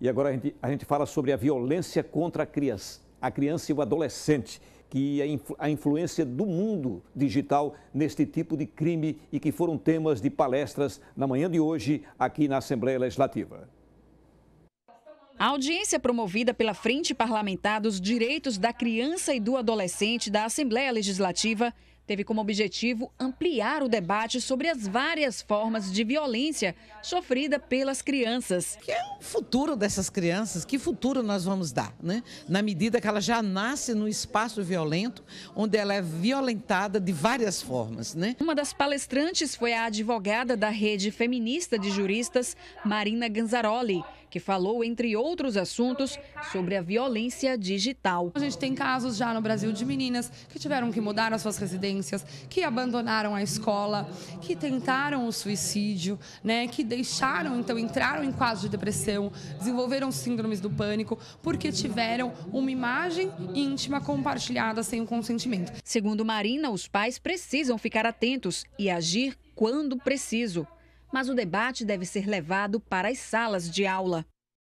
E agora a gente, a gente fala sobre a violência contra a criança, a criança e o adolescente, que é a influência do mundo digital neste tipo de crime e que foram temas de palestras na manhã de hoje aqui na Assembleia Legislativa. A audiência promovida pela Frente Parlamentar dos Direitos da Criança e do Adolescente da Assembleia Legislativa teve como objetivo ampliar o debate sobre as várias formas de violência sofrida pelas crianças. Que é o futuro dessas crianças? Que futuro nós vamos dar, né? Na medida que ela já nasce num espaço violento, onde ela é violentada de várias formas, né? Uma das palestrantes foi a advogada da rede feminista de juristas, Marina Ganzaroli que falou, entre outros assuntos, sobre a violência digital. A gente tem casos já no Brasil de meninas que tiveram que mudar as suas residências violências, que abandonaram a escola, que tentaram o suicídio, né, que deixaram, então entraram em quadro de depressão, desenvolveram síndromes do pânico, porque tiveram uma imagem íntima compartilhada sem o consentimento. Segundo Marina, os pais precisam ficar atentos e agir quando preciso. Mas o debate deve ser levado para as salas de aula.